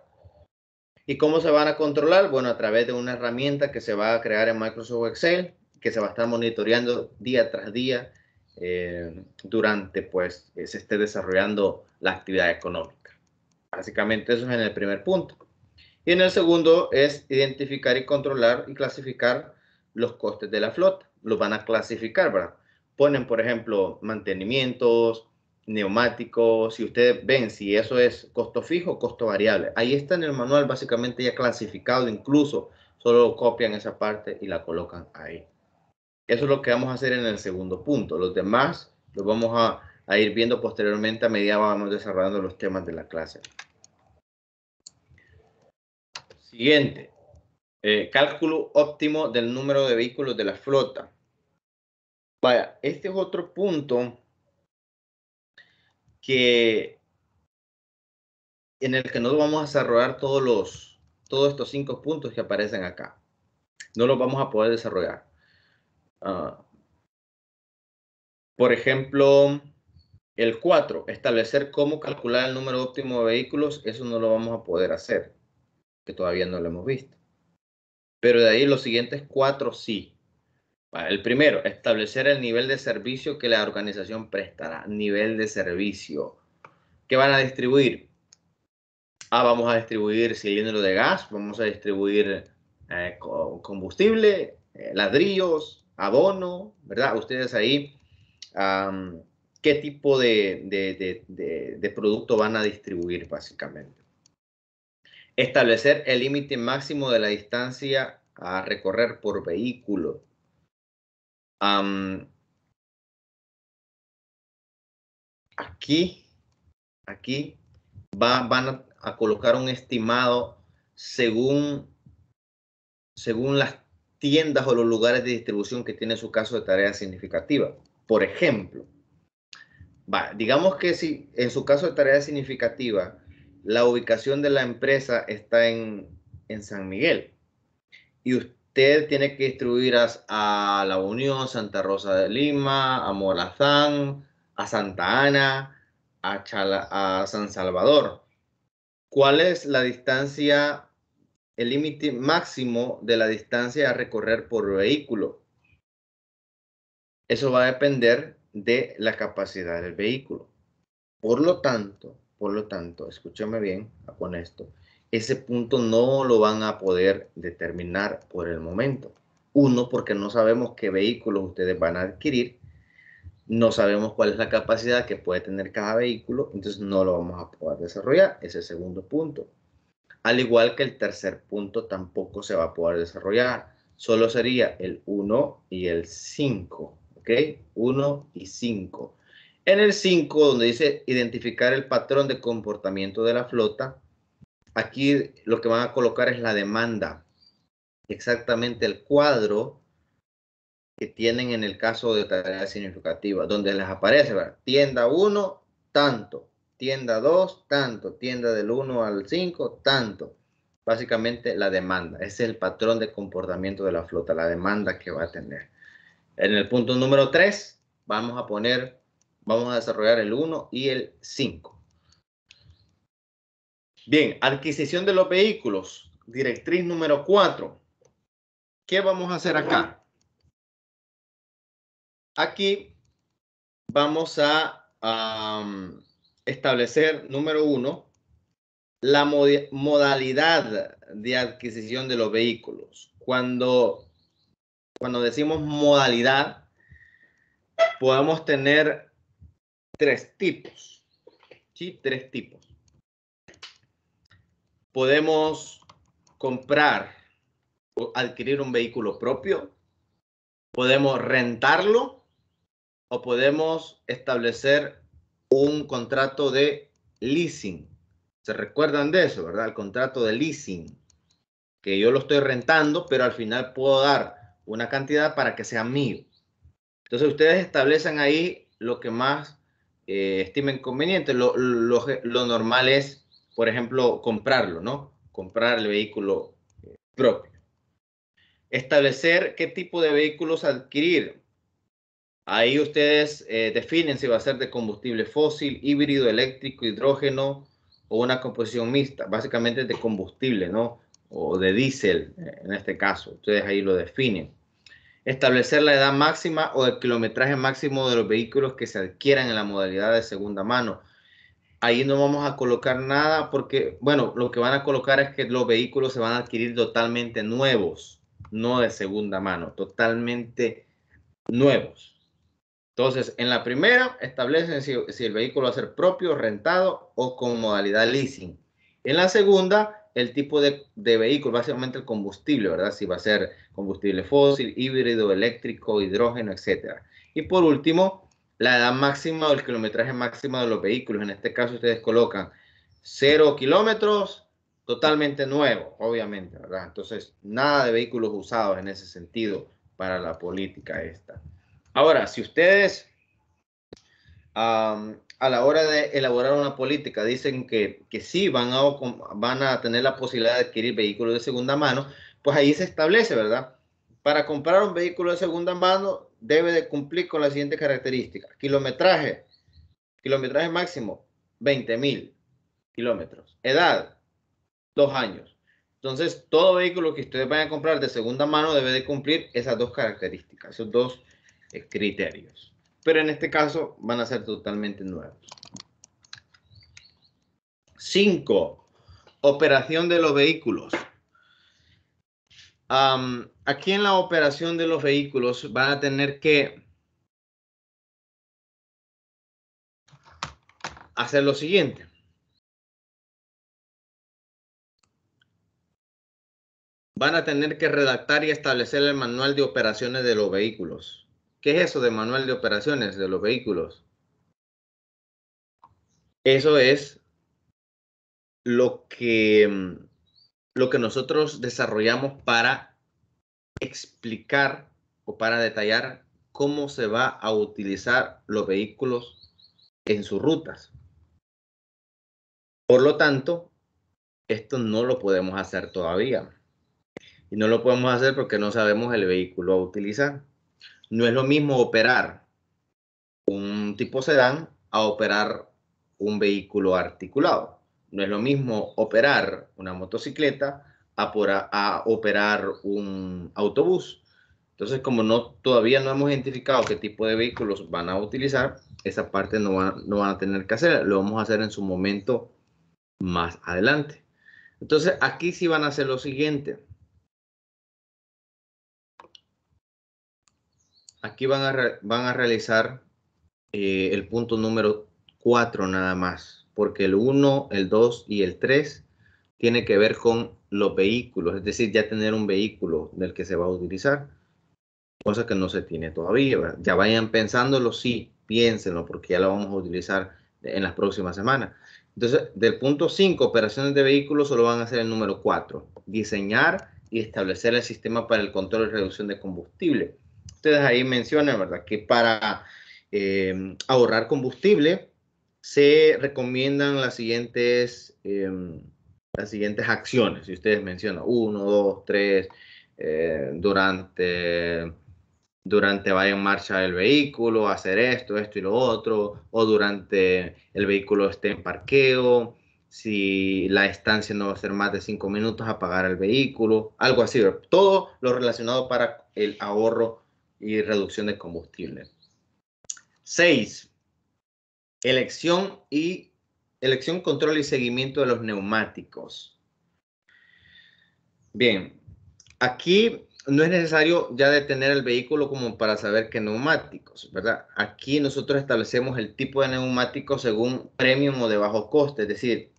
¿Y cómo se van a controlar? Bueno, a través de una herramienta que se va a crear en Microsoft Excel, que se va a estar monitoreando día tras día eh, durante pues eh, se esté desarrollando la actividad económica. Básicamente eso es en el primer punto. Y en el segundo es identificar y controlar y clasificar los costes de la flota. Los van a clasificar, ¿verdad? Ponen, por ejemplo, mantenimientos, neumáticos, si ustedes ven si eso es costo fijo o costo variable. Ahí está en el manual básicamente ya clasificado, incluso solo copian esa parte y la colocan ahí. Eso es lo que vamos a hacer en el segundo punto. Los demás los vamos a, ir viendo posteriormente a medida vamos desarrollando los temas de la clase. Siguiente. Eh, cálculo óptimo del número de vehículos de la flota. Vaya, este es otro punto que en el que no vamos a desarrollar todos los todos estos cinco puntos que aparecen acá. No los vamos a poder desarrollar. Ah, por ejemplo, el 4, establecer cómo calcular el número óptimo de vehículos, eso no lo vamos a poder hacer, que todavía no lo hemos visto. Pero de ahí los siguientes cuatro sí. El primero, establecer el nivel de servicio que la organización prestará. Nivel de servicio. ¿Qué van a distribuir? Ah, vamos a distribuir cilindro de gas, vamos a distribuir eh, combustible, eh, ladrillos, abono, ¿verdad? Ustedes ahí, ¿qué tipo de, de, de producto van a distribuir básicamente? Establecer el límite máximo de la distancia a recorrer por vehículo aquí, aquí va, van a, colocar un estimado según, según las tiendas o los lugares de distribución que tiene su caso de tarea significativa. Por ejemplo, digamos que si en su caso de tarea significativa, la ubicación de la empresa está en, en San Miguel y usted usted tiene que instruir a, La Unión, Santa Rosa de Lima, a Morazán, a Santa Ana, a, a San Salvador. ¿Cuál es la distancia, el límite máximo de la distancia a recorrer por vehículo? Eso va a depender de la capacidad del vehículo. Por lo tanto, por lo tanto, escúchame bien con esto ese punto no lo van a poder determinar por el momento. Uno, porque no sabemos qué vehículos ustedes van a adquirir, no sabemos cuál es la capacidad que puede tener cada vehículo, entonces no lo vamos a poder desarrollar. Ese es el segundo punto. Al igual que el tercer punto tampoco se va a poder desarrollar, solo sería el 1 y el 5, ¿ok? 1 y 5. En el 5, donde dice identificar el patrón de comportamiento de la flota, Aquí lo que van a colocar es la demanda, exactamente el cuadro que tienen en el caso de tarea significativa, donde les aparece, tienda 1, tanto, tienda 2, tanto, tienda del 1 al 5, tanto. Básicamente la demanda, ese es el patrón de comportamiento de la flota, la demanda que va a tener. En el punto número 3 vamos a poner, vamos a desarrollar el 1 y el 5. Bien, adquisición de los vehículos, directriz número 4. ¿Qué vamos a hacer acá? Aquí vamos a, establecer, número uno, la modalidad de adquisición de los vehículos. Cuando, cuando decimos modalidad, podemos tener tres tipos. ¿sí? Tres tipos podemos comprar o adquirir un vehículo propio, podemos rentarlo o podemos establecer un contrato de leasing. ¿Se recuerdan de eso, verdad? El contrato de leasing, que yo lo estoy rentando, pero al final puedo dar una cantidad para que sea mío. Entonces ustedes establecen ahí lo que más eh, estimen conveniente. Lo, lo normal es por ejemplo, comprarlo, ¿no? Comprar el vehículo eh, propio. Establecer qué tipo de vehículos adquirir. Ahí ustedes eh, definen si va a ser de combustible fósil, híbrido, eléctrico, hidrógeno o una composición mixta, básicamente de combustible, ¿no? O de diésel, eh, en este caso. Ustedes ahí lo definen. Establecer la edad máxima o el kilometraje máximo de los vehículos que se adquieran en la modalidad de segunda mano Ahí no vamos a colocar nada porque, bueno, lo que van a colocar es que los vehículos se van a adquirir totalmente nuevos, no de segunda mano, totalmente nuevos. Entonces, en la primera establecen si, el vehículo va a ser propio, rentado o con modalidad leasing. En la segunda, el tipo de, vehículo, básicamente el combustible, ¿verdad? Si va a ser combustible fósil, híbrido, eléctrico, hidrógeno, etc. Y por último, la edad máxima o el kilometraje máximo de los vehículos. En este caso ustedes colocan 0 kilómetros, totalmente nuevo, obviamente, ¿verdad? Entonces, nada de vehículos usados en ese sentido para la política esta. Ahora, si ustedes a la hora de elaborar una política dicen que, que sí van a, van a tener la posibilidad de adquirir vehículos de segunda mano, pues ahí se establece, ¿verdad? para comprar un vehículo de segunda mano debe de cumplir con las siguientes características. Kilometraje, kilometraje máximo, 20.000 kilómetros. Edad, dos años. Entonces, todo vehículo que ustedes vayan a comprar de segunda mano debe de cumplir esas dos características, esos dos eh, criterios. Pero en este caso van a ser totalmente nuevos. 5. Operación de los vehículos aquí en la operación de los vehículos van a tener que hacer lo siguiente. Van a tener que redactar y establecer el manual de operaciones de los vehículos. ¿Qué es eso de manual de operaciones de los vehículos? Eso es lo que mm, lo que nosotros desarrollamos para explicar o para detallar cómo se va a utilizar los vehículos en sus rutas. Por lo tanto, esto no lo podemos hacer todavía. Y no lo podemos hacer porque no sabemos el vehículo a utilizar. No es lo mismo operar un tipo sedán a operar un vehículo articulado. No es lo mismo operar una motocicleta a, por a, operar un autobús. Entonces, como no, todavía no hemos identificado qué tipo de vehículos van a utilizar, esa parte no, van a tener que hacer, lo vamos a hacer en su momento más adelante. Entonces, aquí sí van a hacer lo siguiente. Aquí van a, van a realizar eh, el punto número 4 nada más porque el 1, el 2 y el 3 tiene que ver con los vehículos, es decir, ya tener un vehículo del que se va a utilizar, cosa que no se tiene todavía. Ya vayan pensándolo, sí, piénsenlo, porque ya lo vamos a utilizar en las próximas semanas. Entonces, del punto 5, operaciones de vehículos, solo van a hacer el número 4, diseñar y establecer el sistema para el control y reducción de combustible. Ustedes ahí mencionan, ¿verdad?, que para eh, ahorrar combustible, se recomiendan las siguientes, em, las siguientes acciones. Si ustedes mencionan uno, dos, tres, eh, durante, durante vaya en marcha el vehículo, hacer esto, esto y lo otro, o durante el vehículo esté en parqueo, si la estancia no va a ser más de cinco minutos, apagar el vehículo, algo así. Todo lo relacionado para el ahorro y reducción de combustible. Seis, Elección y elección, control y seguimiento de los neumáticos. Bien, aquí no es necesario ya detener el vehículo como para saber qué neumáticos, ¿verdad? Aquí nosotros establecemos el tipo de neumático según premium o de bajo coste, es decir,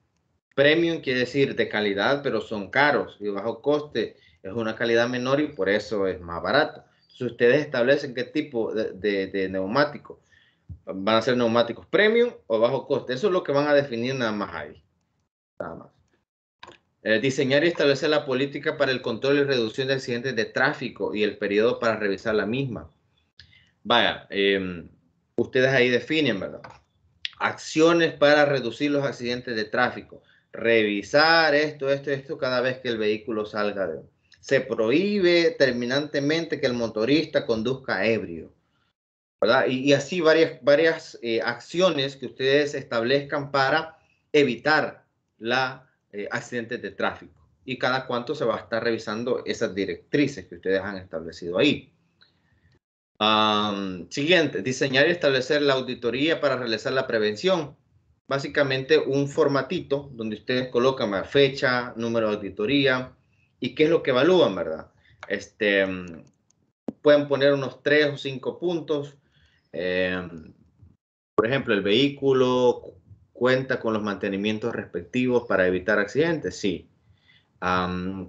premium quiere decir de calidad, pero son caros y bajo coste es una calidad menor y por eso es más barato. Si ustedes establecen qué tipo de, neumáticos. de neumático van a ser neumáticos premium o bajo coste. Eso es lo que van a definir nada más ahí. Nada más. Eh, diseñar y establecer la política para el control y reducción de accidentes de tráfico y el periodo para revisar la misma. Vaya, em, ustedes ahí definen, ¿verdad? Acciones para reducir los accidentes de tráfico. Revisar esto, esto, esto cada vez que el vehículo salga de... Se prohíbe terminantemente que el motorista conduzca ebrio. ¿verdad? Y, así varias, varias eh, acciones que ustedes establezcan para evitar los eh, accidentes de tráfico. Y cada cuánto se va a estar revisando esas directrices que ustedes han establecido ahí. siguiente, diseñar y establecer la auditoría para realizar la prevención. Básicamente un formatito donde ustedes colocan fecha, número de auditoría y qué es lo que evalúan, ¿verdad? Este, mm, pueden poner unos tres o cinco puntos Em, por ejemplo, el vehículo cuenta con los mantenimientos respectivos para evitar accidentes, sí.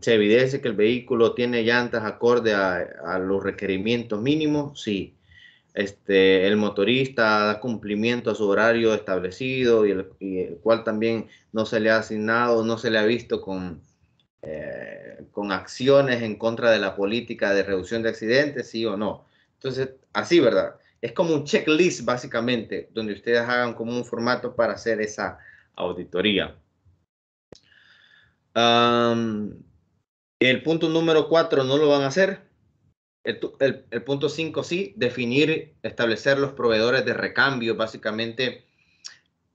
se evidencia que el vehículo tiene llantas acorde a, los requerimientos mínimos, sí. Este, el motorista da cumplimiento a su horario establecido y el, cual también no se le ha asignado, no se le ha visto con, eh, con acciones en contra de la política de reducción de accidentes, sí o no. Entonces, así, ¿verdad? es como un checklist básicamente, donde ustedes hagan como un formato para hacer esa auditoría. el punto número cuatro no lo van a hacer. El, punto cinco sí, definir, establecer los proveedores de recambio, básicamente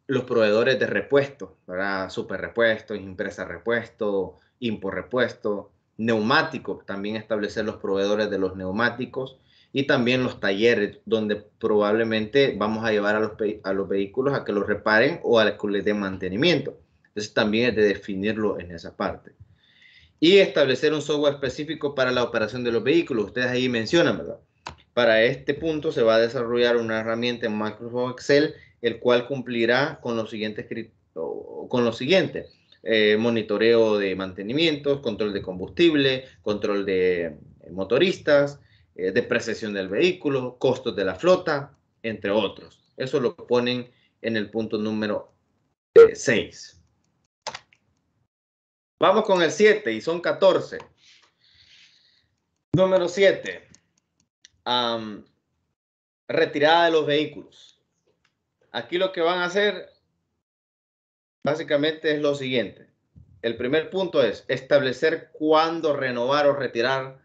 los proveedores de repuesto, ¿verdad? Super repuesto, impresa repuesto, impor repuesto, neumático también establecer los proveedores de los neumáticos y también los talleres, donde probablemente vamos a llevar a los, a vehículos a que los reparen o a que les den mantenimiento. Entonces también es de definirlo en esa parte. Y establecer un software específico para la operación de los vehículos. Ustedes ahí mencionan, ¿verdad? Para este punto se va a desarrollar una herramienta en Microsoft Excel, el cual cumplirá con los siguientes con lo siguiente. Eh, monitoreo de mantenimiento, control de combustible, control de eh, motoristas, eh, de precesión del vehículo, costos de la flota, entre otros. Eso lo ponen en el punto número 6. Eh, Vamos con el 7 y son 14. Número 7. retirada de los vehículos. Aquí lo que van a hacer básicamente es lo siguiente. El primer punto es establecer cuándo renovar o retirar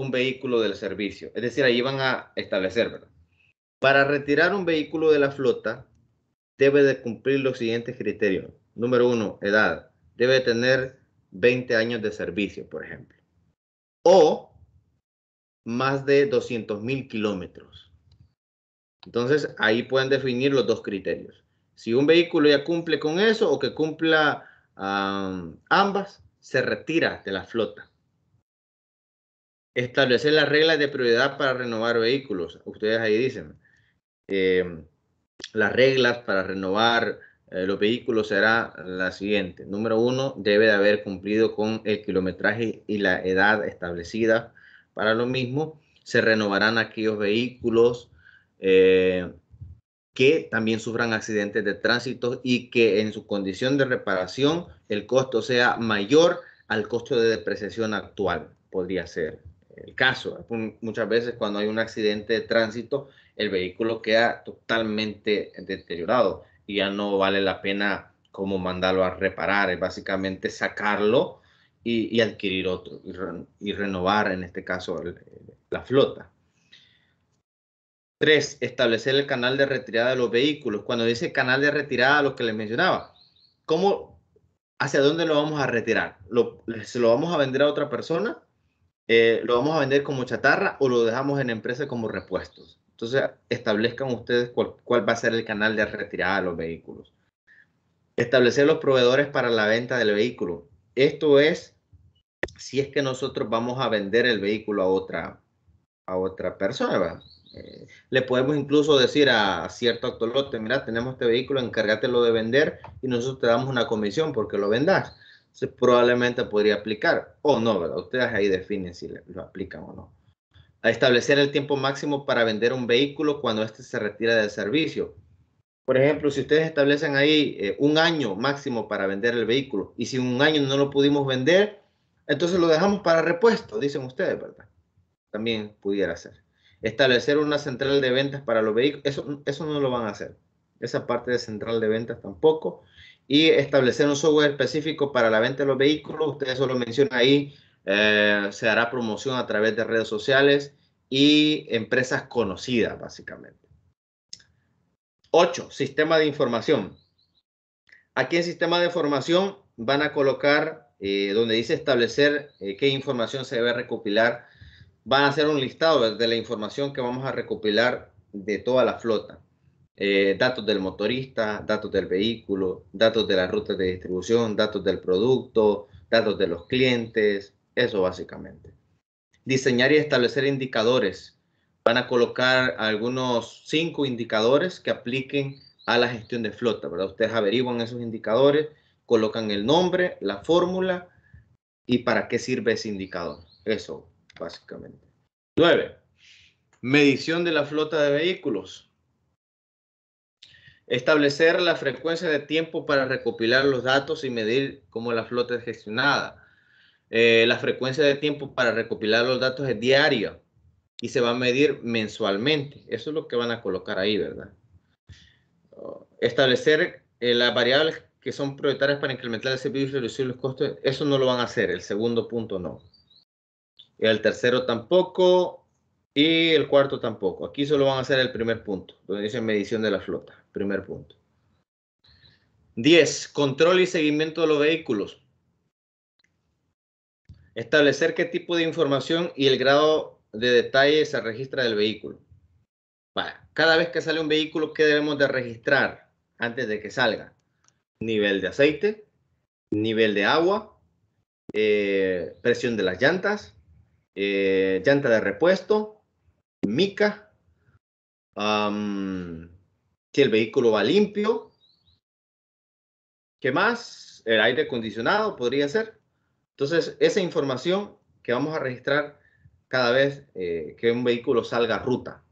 un vehículo del servicio. Es decir, ahí van a establecer, ¿verdad? Para retirar un vehículo de la flota, debe de cumplir los siguientes criterios. Número uno, edad. Debe tener 20 años de servicio, por ejemplo. O más de 200 mil kilómetros. Entonces, ahí pueden definir los dos criterios. Si un vehículo ya cumple con eso o que cumpla ambas, se retira de la flota. Establecer las reglas de prioridad para renovar vehículos. Ustedes ahí dicen. Eh, las reglas para renovar eh, los vehículos será la siguiente. Número uno, debe de haber cumplido con el kilometraje y la edad establecida para lo mismo. Se renovarán aquellos vehículos eh, que también sufran accidentes de tránsito y que en su condición de reparación el costo sea mayor al costo de depreciación actual, podría ser el caso. Muchas veces cuando hay un accidente de tránsito, el vehículo queda totalmente deteriorado y ya no vale la pena como mandarlo a reparar, es básicamente sacarlo y, adquirir otro y, renovar en este caso la flota. Tres, establecer el canal de retirada de los vehículos. Cuando dice canal de retirada, lo que les mencionaba, ¿cómo, hacia dónde lo vamos a retirar? ¿Se lo vamos a vender a otra persona? Eh, ¿lo vamos a vender como chatarra o lo dejamos en empresa como repuestos? Entonces, establezcan ustedes cuál, va a ser el canal de retirada de los vehículos. Establecer los proveedores para la venta del vehículo. Esto es si es que nosotros vamos a vender el vehículo a otra, a otra persona. Eh, le podemos incluso decir a cierto autolote, mira, tenemos este vehículo, encárgatelo de vender y nosotros te damos una comisión porque lo vendas probablemente podría aplicar o no, ¿verdad? Ustedes ahí definen si lo aplican o no. A establecer el tiempo máximo para vender un vehículo cuando éste se retira del servicio. Por ejemplo, si ustedes establecen ahí eh, un año máximo para vender el vehículo y si un año no lo pudimos vender, entonces lo dejamos para repuesto, dicen ustedes, ¿verdad? También pudiera ser. Establecer una central de ventas para los vehículos, eso, eso no lo van a hacer. Esa parte de central de ventas tampoco y establecer un software específico para la venta de los vehículos. Ustedes solo mencionan ahí, eh, se hará promoción a través de redes sociales y empresas conocidas, básicamente. 8. Sistema de información. Aquí en sistema de información van a colocar eh, donde dice establecer eh, qué información se debe recopilar. Van a hacer un listado de la información que vamos a recopilar de toda la flota. Eh, datos del motorista, datos del vehículo, datos de la ruta de distribución, datos del producto, datos de los clientes, eso básicamente. Diseñar y establecer indicadores. Van a colocar algunos cinco indicadores que apliquen a la gestión de flota, ¿verdad? Ustedes averiguan esos indicadores, colocan el nombre, la fórmula y para qué sirve ese indicador. Eso, básicamente. Nueve, medición de la flota de vehículos. Establecer la frecuencia de tiempo para recopilar los datos y medir cómo la flota es gestionada. Eh, la frecuencia de tiempo para recopilar los datos es diaria y se va a medir mensualmente. Eso es lo que van a colocar ahí, ¿verdad? Establecer eh, las variables que son prioritarias para incrementar el servicio y reducir los costos, eso no lo van a hacer. El segundo punto no. El tercero tampoco. Y el cuarto tampoco. Aquí solo van a hacer el primer punto, donde dice medición de la flota. Primer punto. 10. Control y seguimiento de los vehículos. Establecer qué tipo de información y el grado de detalle se registra del vehículo. cada vez que sale un vehículo, ¿qué debemos de registrar antes de que salga? Nivel de aceite, nivel de agua, eh, presión de las llantas, eh, llanta de repuesto, mica, um, si el vehículo va limpio. ¿Qué más? El aire acondicionado podría ser. Entonces, esa información que vamos a registrar cada vez eh, que un vehículo salga a ruta.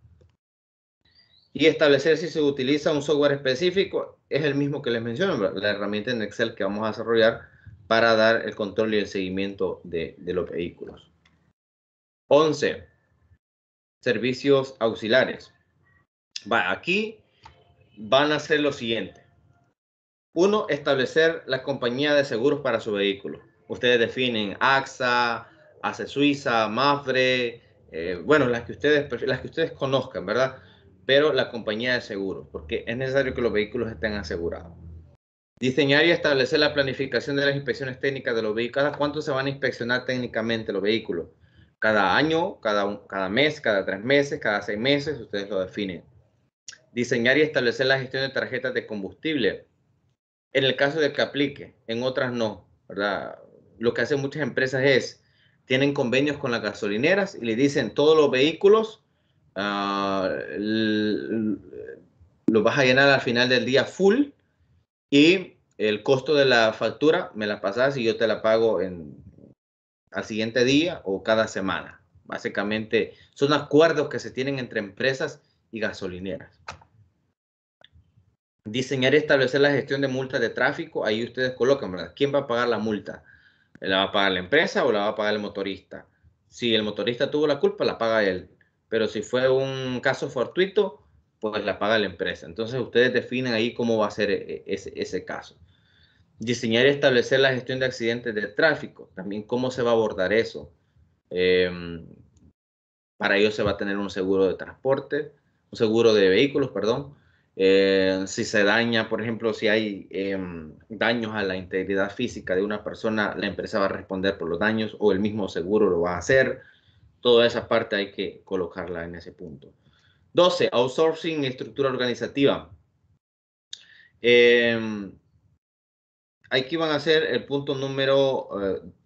Y establecer si se utiliza un software específico es el mismo que les mencioné. la herramienta en Excel que vamos a desarrollar para dar el control y el seguimiento de, de los vehículos. 11. Servicios auxiliares. Va, aquí van a hacer lo siguiente. Uno, establecer la compañía de seguros para su vehículo. Ustedes definen AXA, ACE Suiza, Mafre, eh, bueno, las que, ustedes, las que ustedes conozcan, ¿verdad? Pero la compañía de seguros, porque es necesario que los vehículos estén asegurados. Diseñar y establecer la planificación de las inspecciones técnicas de los vehículos. cuánto se van a inspeccionar técnicamente los vehículos? Cada año, cada, cada mes, cada tres meses, cada seis meses, ustedes lo definen diseñar y establecer la gestión de tarjetas de combustible. En el caso de que aplique, en otras no, Lo que hacen muchas empresas es, tienen convenios con las gasolineras y le dicen todos los vehículos ah, Lo los vas a llenar al final del día full y el costo de la factura me la pasas y yo te la pago en, al siguiente día o cada semana. Básicamente son acuerdos que se tienen entre empresas y gasolineras diseñar y establecer la gestión de multas de tráfico, ahí ustedes colocan, ¿verdad? ¿Quién va a pagar la multa? ¿La va a pagar la empresa o la va a pagar el motorista? Si el motorista tuvo la culpa, la paga él. Pero si fue un caso fortuito, pues la paga la empresa. Entonces ustedes definen ahí cómo va a ser e-, e-, ese, caso. Diseñar y establecer la gestión de accidentes de tráfico, también cómo se va a abordar eso. Em, para ello se va a tener un seguro de transporte, un seguro de vehículos, perdón, eh, si se daña, por ejemplo, si hay em, daños a la integridad física de una persona, la empresa va a responder por los daños o el mismo seguro lo va a hacer. Toda esa parte hay que colocarla en ese punto. 12. Outsourcing, estructura organizativa. Em, aquí van a hacer el punto número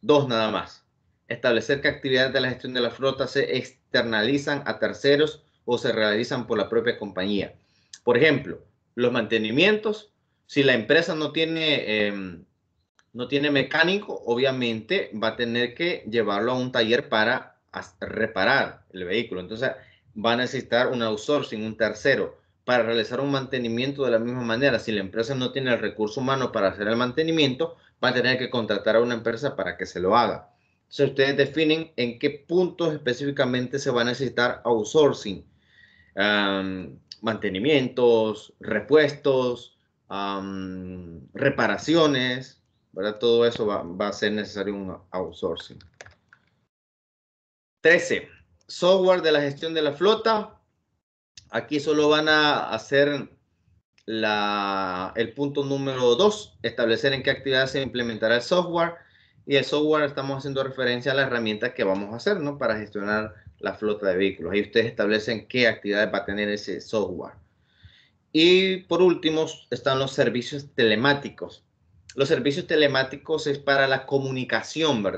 2 eh, nada más. Establecer que actividades de la gestión de la flota se externalizan a terceros o se realizan por la propia compañía. Por ejemplo, los mantenimientos, si la empresa no tiene, em, no tiene mecánico, obviamente va a tener que llevarlo a un taller para reparar el vehículo. Entonces va a necesitar un outsourcing, un tercero, para realizar un mantenimiento de la misma manera. Si la empresa no tiene el recurso humano para hacer el mantenimiento, va a tener que contratar a una empresa para que se lo haga. Entonces ustedes definen en qué puntos específicamente se va a necesitar outsourcing mantenimientos, repuestos, reparaciones, ¿verdad? Todo eso va, a ser necesario un outsourcing. 13. Software de la gestión de la flota. Aquí solo van a hacer el punto número 2, establecer en qué actividad se implementará el software. Y el software estamos haciendo referencia a la herramienta que vamos a hacer, ¿no? Para gestionar la flota de vehículos. Ahí ustedes establecen qué actividades va a tener ese software. Y por último están los servicios telemáticos. Los servicios telemáticos es para la comunicación, ¿verdad?